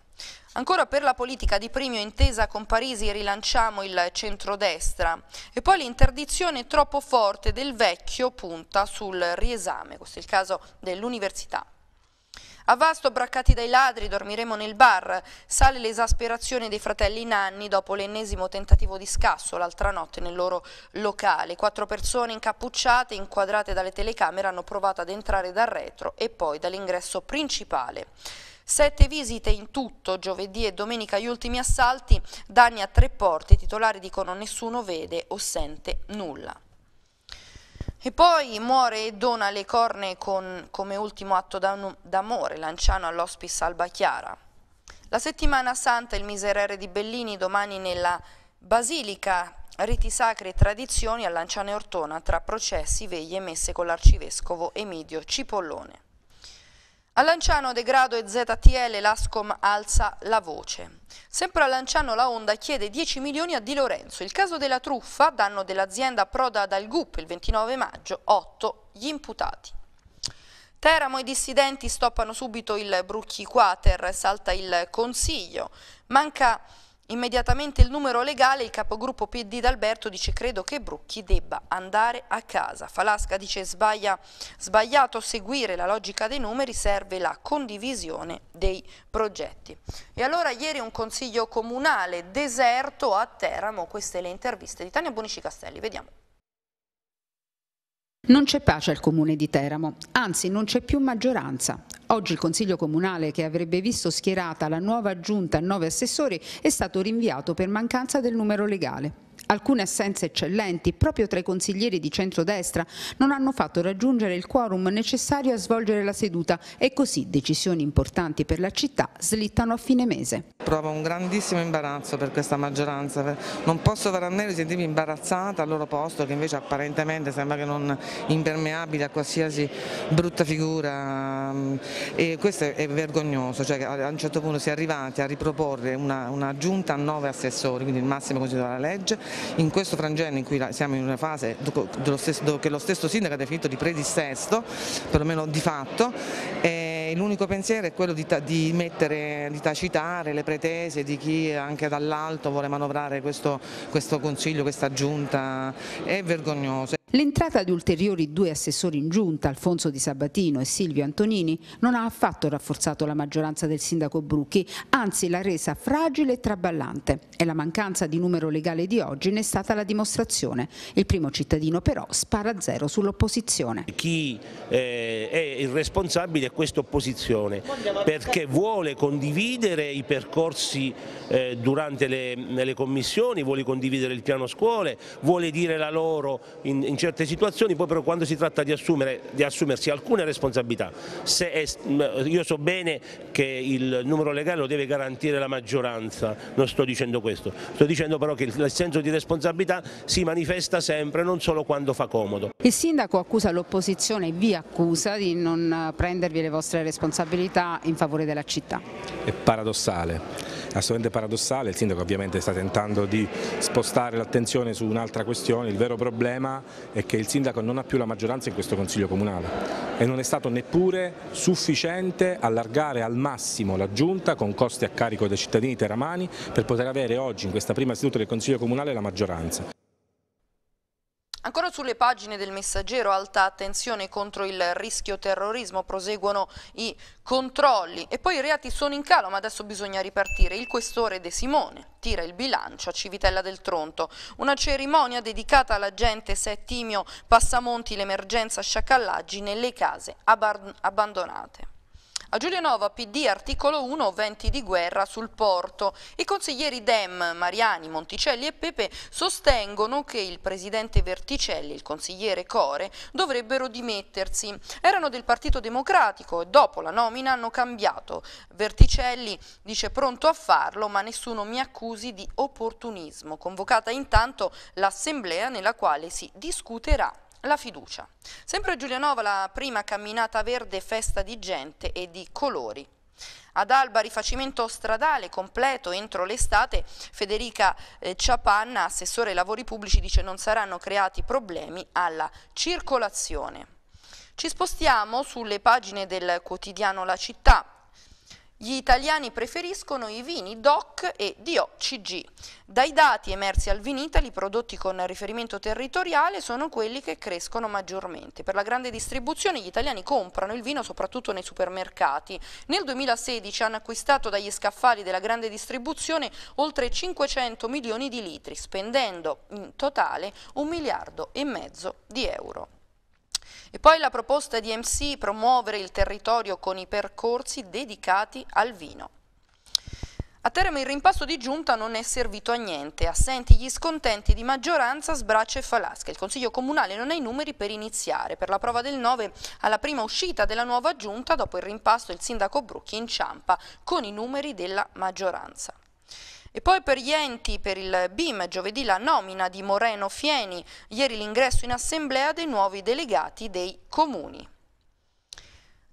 Ancora per la politica di premio intesa con Parisi rilanciamo il centrodestra e poi l'interdizione troppo forte del vecchio punta sul riesame, questo è il caso dell'università. A Vasto, braccati dai ladri, dormiremo nel bar. Sale l'esasperazione dei fratelli Nanni dopo l'ennesimo tentativo di scasso l'altra notte nel loro locale. Quattro persone incappucciate, inquadrate dalle telecamere, hanno provato ad entrare dal retro e poi dall'ingresso principale. Sette visite in tutto, giovedì e domenica gli ultimi assalti, danni a tre porte, i titolari dicono nessuno vede o sente nulla. E poi muore e dona le corne con, come ultimo atto d'amore, Lanciano all'Hospice Alba Chiara. La settimana santa, il miserere di Bellini, domani nella Basilica, riti sacri e tradizioni a Lanciano e Ortona, tra processi, veglie e messe con l'arcivescovo Emidio Cipollone. A Lanciano degrado e ZTL l'Ascom alza la voce. Sempre a Lanciano la Honda chiede 10 milioni a Di Lorenzo. Il caso della truffa, danno dell'azienda Proda dal GUP il 29 maggio, 8 gli imputati. Teramo e dissidenti stoppano subito il Brucchi Quater, salta il Consiglio. Manca Immediatamente il numero legale, il capogruppo PD d'Alberto dice credo che Brucchi debba andare a casa. Falasca dice sbaglia, sbagliato seguire la logica dei numeri, serve la condivisione dei progetti. E allora ieri un consiglio comunale deserto a Teramo, queste le interviste di Tania Bonici Castelli, vediamo. Non c'è pace al comune di Teramo, anzi non c'è più maggioranza. Oggi il Consiglio Comunale, che avrebbe visto schierata la nuova giunta a nove assessori, è stato rinviato per mancanza del numero legale. Alcune assenze eccellenti, proprio tra i consiglieri di centrodestra, non hanno fatto raggiungere il quorum necessario a svolgere la seduta e così decisioni importanti per la città slittano a fine mese. Provo un grandissimo imbarazzo per questa maggioranza, non posso fare a meno sentirmi imbarazzata al loro posto che invece apparentemente sembra che non impermeabile a qualsiasi brutta figura e questo è vergognoso, cioè a un certo punto si è arrivati a riproporre una, una giunta a nove assessori, quindi il massimo consiglio della legge in questo frangente in cui siamo in una fase stesso, che lo stesso sindaco ha definito di predissesto, perlomeno di fatto, eh, l'unico pensiero è quello di, di, mettere, di, tacitare le pretese di chi anche dall'alto vuole manovrare questo, questo Consiglio, questa giunta, è vergognoso. L'entrata di ulteriori due assessori in giunta, Alfonso Di Sabatino e Silvio Antonini, non ha affatto rafforzato la maggioranza del sindaco Brucchi, anzi l'ha resa fragile e traballante e la mancanza di numero legale di oggi ne è stata la dimostrazione. Il primo cittadino però spara zero sull'opposizione. Chi eh, è il responsabile è questa opposizione perché vuole condividere i percorsi eh, durante le, le, commissioni, vuole condividere il piano scuole, vuole dire la loro in, in certe situazioni, poi però quando si tratta di, assumere, di assumersi alcune responsabilità, è, io so bene che il numero legale lo deve garantire la maggioranza, non sto dicendo questo, sto dicendo però che il senso di responsabilità si manifesta sempre, non solo quando fa comodo. Il sindaco accusa l'opposizione, vi accusa di non prendervi le vostre responsabilità in favore della città. È paradossale assolutamente paradossale, il sindaco ovviamente sta tentando di spostare l'attenzione su un'altra questione, il vero problema è che il sindaco non ha più la maggioranza in questo Consiglio Comunale e non è stato neppure sufficiente allargare al massimo la giunta con costi a carico dei cittadini teramani per poter avere oggi in questa prima seduta del Consiglio Comunale la maggioranza. Ancora sulle pagine del messaggero alta attenzione contro il rischio terrorismo, proseguono i controlli e poi i reati sono in calo ma adesso bisogna ripartire. Il questore De Simone tira il bilancio a Civitella del Tronto, una cerimonia dedicata all'agente Settimio Passamonti l'emergenza sciacallaggi nelle case abbandonate. A Giulianova PD articolo 1 venti di guerra sul porto. I consiglieri Dem, Mariani, Monticelli e Pepe sostengono che il presidente Verticelli e il consigliere Core dovrebbero dimettersi. Erano del Partito Democratico e dopo la nomina hanno cambiato. Verticelli dice pronto a farlo ma nessuno mi accusi di opportunismo. Convocata intanto l'assemblea nella quale si discuterà la fiducia. Sempre a Giulianova la prima camminata verde festa di gente e di colori. Ad Alba rifacimento stradale completo entro l'estate, Federica eh, Ciapanna, assessore ai lavori pubblici, dice non saranno creati problemi alla circolazione. Ci spostiamo sulle pagine del quotidiano La Città. Gli italiani preferiscono i vini DOC e DOCG. Dai dati emersi al Vinitali, i prodotti con riferimento territoriale sono quelli che crescono maggiormente. Per la grande distribuzione gli italiani comprano il vino soprattutto nei supermercati. Nel 2016 hanno acquistato dagli scaffali della grande distribuzione oltre 500 milioni di litri, spendendo in totale un miliardo e mezzo di euro. E poi la proposta di MC promuovere il territorio con i percorsi dedicati al vino. A Teramo il rimpasto di giunta non è servito a niente, assenti gli scontenti di maggioranza, sbraccia e falasca. Il Consiglio Comunale non ha i numeri per iniziare. Per la prova del 9, alla prima uscita della nuova giunta, dopo il rimpasto il sindaco Brucchi inciampa con i numeri della maggioranza. E poi per gli enti, per il BIM, giovedì la nomina di Moreno Fieni, ieri l'ingresso in assemblea dei nuovi delegati dei comuni.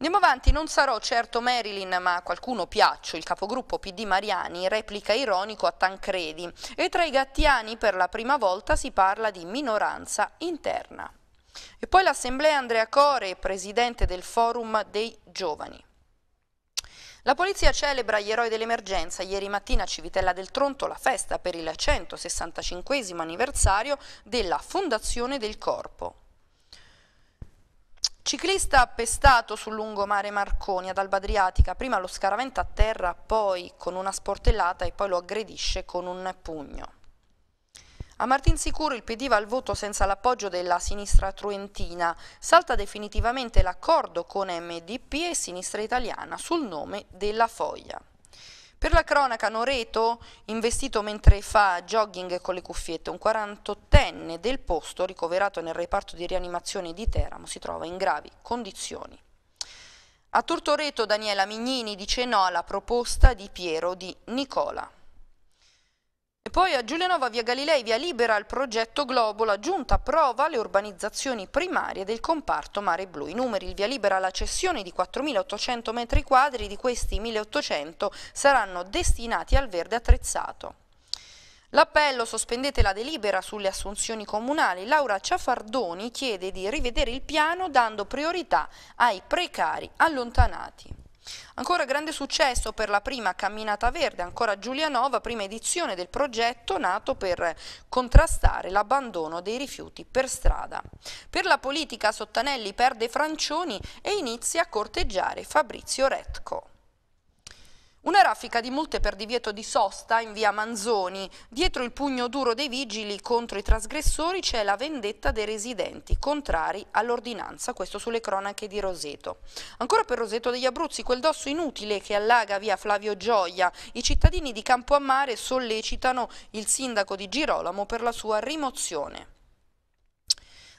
Andiamo avanti, non sarò certo Marilyn, ma a qualcuno piaccio. Il capogruppo PD Mariani replica ironico a Tancredi e tra i gattiani per la prima volta si parla di minoranza interna. E poi l'assemblea Andrea Core, presidente del Forum dei Giovani. La polizia celebra gli eroi dell'emergenza. Ieri mattina a Civitella del Tronto la festa per il 165 anniversario della Fondazione del Corpo. Ciclista appestato sul lungomare Marconi ad Alba Adriatica, prima lo scaraventa a terra, poi con una sportellata e poi lo aggredisce con un pugno. A Martinsicuro il PD va al voto senza l'appoggio della sinistra truentina. Salta definitivamente l'accordo con MDP e Sinistra Italiana sul nome della Foglia. Per la cronaca Noreto, investito mentre fa jogging con le cuffiette, un 48enne del posto ricoverato nel reparto di rianimazione di Teramo si trova in gravi condizioni. A Tortoreto Daniela Mignini dice no alla proposta di Piero di Nicola poi a Giulianova, via Galilei, via Libera, il progetto Globo, la giunta approva le urbanizzazioni primarie del comparto Mare Blu. I numeri, il via Libera la cessione di 4.800 metri quadri, di questi 1.800 saranno destinati al verde attrezzato. L'appello sospendete la delibera sulle assunzioni comunali. Laura Ciafardoni chiede di rivedere il piano dando priorità ai precari allontanati. Ancora grande successo per la prima camminata verde, ancora Giulianova, prima edizione del progetto nato per contrastare l'abbandono dei rifiuti per strada. Per la politica Sottanelli perde Francioni e inizia a corteggiare Fabrizio Retco. Una raffica di multe per divieto di sosta in via Manzoni. Dietro il pugno duro dei vigili contro i trasgressori c'è la vendetta dei residenti, contrari all'ordinanza, questo sulle cronache di Roseto. Ancora per Roseto degli Abruzzi, quel dosso inutile che allaga via Flavio Gioia. I cittadini di Campoammare sollecitano il sindaco di Girolamo per la sua rimozione.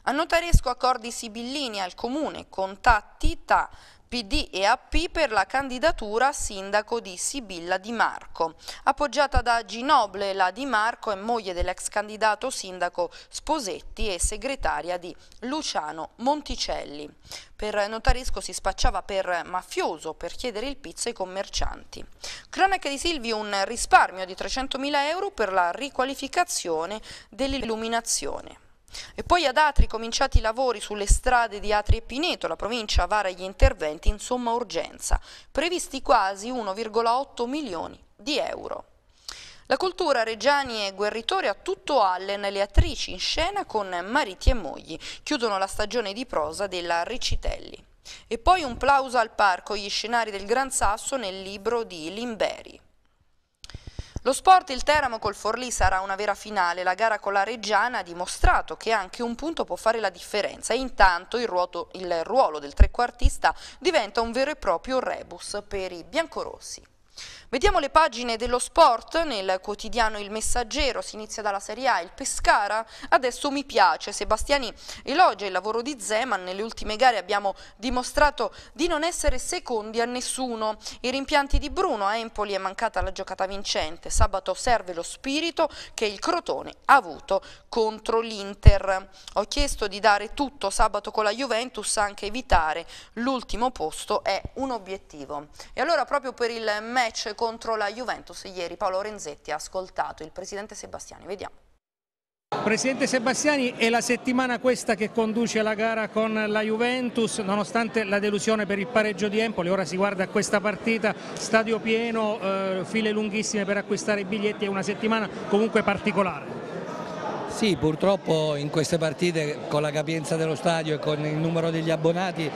A notaresco accordi sibillini al comune, contatti, ta. PD e AP per la candidatura a sindaco di Sibilla Di Marco. Appoggiata da Ginoble, la Di Marco è moglie dell'ex candidato sindaco Sposetti e segretaria di Luciano Monticelli. Per Notarisco si spacciava per mafioso per chiedere il pizzo ai commercianti. Cronaca di Silvi un risparmio di 300.000 euro per la riqualificazione dell'illuminazione. E poi ad Atri cominciati i lavori sulle strade di Atri e Pineto, la provincia vara gli interventi in somma urgenza, previsti quasi 1,8 milioni di euro. La cultura Reggiani e Guerritori a tutto Allen, le attrici in scena con mariti e mogli, chiudono la stagione di prosa della Ricitelli. E poi un plauso al parco, gli scenari del Gran Sasso nel libro di Limberi. Lo sport il Teramo col Forlì sarà una vera finale, la gara con la Reggiana ha dimostrato che anche un punto può fare la differenza, intanto il, ruoto, il ruolo del trequartista diventa un vero e proprio rebus per i biancorossi. Vediamo le pagine dello sport nel quotidiano Il Messaggero, si inizia dalla Serie A, il Pescara, adesso mi piace, Sebastiani elogia il lavoro di Zeman, nelle ultime gare abbiamo dimostrato di non essere secondi a nessuno, i rimpianti di Bruno a Empoli è mancata la giocata vincente, sabato serve lo spirito che il Crotone ha avuto contro l'Inter. Ho chiesto di dare tutto sabato con la Juventus, anche evitare l'ultimo posto è un obiettivo. E allora proprio per il match contro la Juventus ieri Paolo Renzetti ha ascoltato il presidente Sebastiani, vediamo. Presidente Sebastiani, è la settimana questa che conduce la gara con la Juventus, nonostante la delusione per il pareggio di Empoli, ora si guarda a questa partita, stadio pieno, eh, file lunghissime per acquistare i biglietti, è una settimana comunque particolare. Sì, purtroppo in queste partite con la capienza dello stadio e con il numero degli abbonati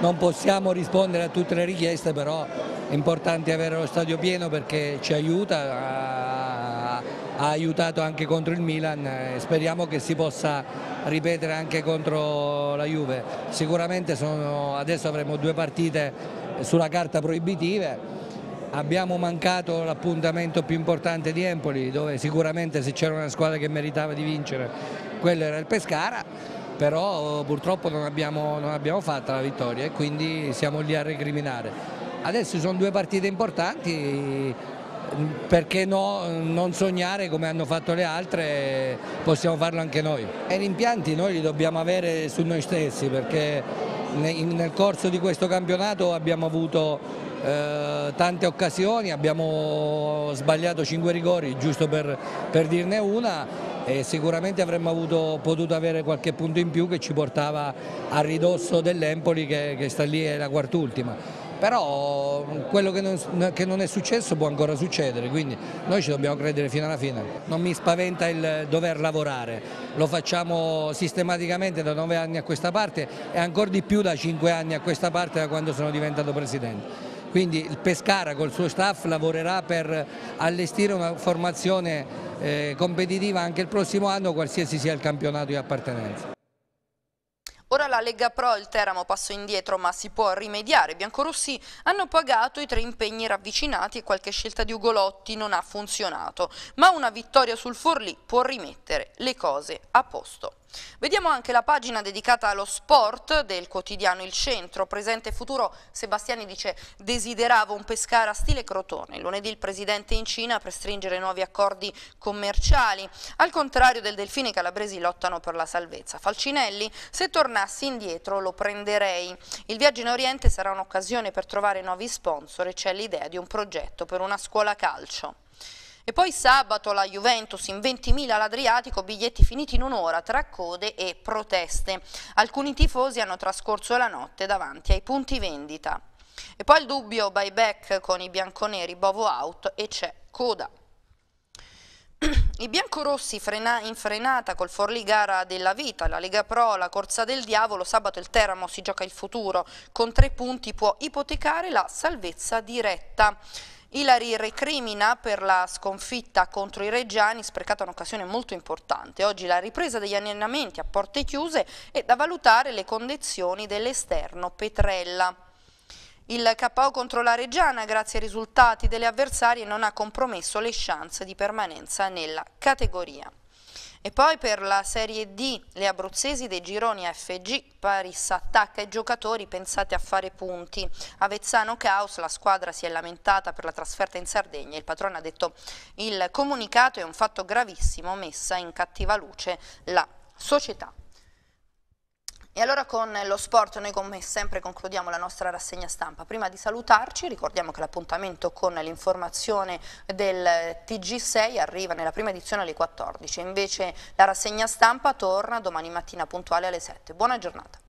non possiamo rispondere a tutte le richieste, però è importante avere lo stadio pieno perché ci aiuta, ha, aiutato anche contro il Milan e eh, speriamo che si possa ripetere anche contro la Juve. Sicuramente sono, adesso avremo due partite sulla carta proibitive. Abbiamo mancato l'appuntamento più importante di Empoli, dove sicuramente se c'era una squadra che meritava di vincere, quello era il Pescara però purtroppo non abbiamo, non abbiamo fatto la vittoria e quindi siamo lì a recriminare. Adesso sono due partite importanti, perché no, non sognare come hanno fatto le altre, possiamo farlo anche noi. E gli impianti noi li dobbiamo avere su noi stessi perché nel corso di questo campionato abbiamo avuto eh, tante occasioni, abbiamo sbagliato 5 rigori, giusto per, per dirne una, e sicuramente avremmo avuto, potuto avere qualche punto in più che ci portava a ridosso dell'Empoli che, che, sta lì è la quart'ultima. Però quello che non, che non, è successo può ancora succedere, quindi noi ci dobbiamo credere fino alla fine. Non mi spaventa il dover lavorare, lo facciamo sistematicamente da nove anni a questa parte e ancora di più da cinque anni a questa parte da quando sono diventato presidente quindi il Pescara col suo staff lavorerà per allestire una formazione eh, competitiva anche il prossimo anno qualsiasi sia il campionato di appartenenza. Ora la Lega Pro e il Teramo passo indietro ma si può rimediare. biancorossi hanno pagato i tre impegni ravvicinati e qualche scelta di Ugolotti non ha funzionato. Ma una vittoria sul Forlì può rimettere le cose a posto. Vediamo anche la pagina dedicata allo sport del quotidiano Il Centro. Presente e futuro, Sebastiani dice desideravo un Pescara stile Crotone. Lunedì il presidente in Cina per stringere nuovi accordi commerciali. Al contrario del Delfine, i calabresi lottano per la salvezza. Falcinelli, se tornassi indietro lo prenderei. Il viaggio in Oriente sarà un'occasione per trovare nuovi sponsor e c'è l'idea di un progetto per una scuola calcio. E poi sabato la Juventus in 20.000 all'Adriatico, biglietti finiti in un'ora tra code e proteste. Alcuni tifosi hanno trascorso la notte davanti ai punti vendita. E poi il dubbio buyback con i bianconeri, Bovo out e c'è coda. I biancorossi frena in frenata col Forlì gara della vita, la Lega Pro, la corsa del diavolo, sabato il Teramo si gioca il futuro, con tre punti può ipotecare la salvezza diretta. Ilari recrimina per la sconfitta contro i Reggiani, sprecata un'occasione molto importante. Oggi la ripresa degli allenamenti a porte chiuse e da valutare le condizioni dell'esterno Petrella. Il KO contro la Reggiana, grazie ai risultati delle avversarie, non ha compromesso le chance di permanenza nella categoria. E poi per la Serie D, le abruzzesi dei gironi FG, Paris attacca i giocatori pensati a fare punti. Avezzano Caos, la squadra si è lamentata per la trasferta in Sardegna. Il patrono ha detto il comunicato è un fatto gravissimo, messa in cattiva luce la società. E allora con lo sport noi come sempre concludiamo la nostra rassegna stampa. Prima di salutarci ricordiamo che l'appuntamento con l'informazione del TG6 arriva nella prima edizione alle 14, invece la rassegna stampa torna domani mattina puntuale alle 7. Buona giornata.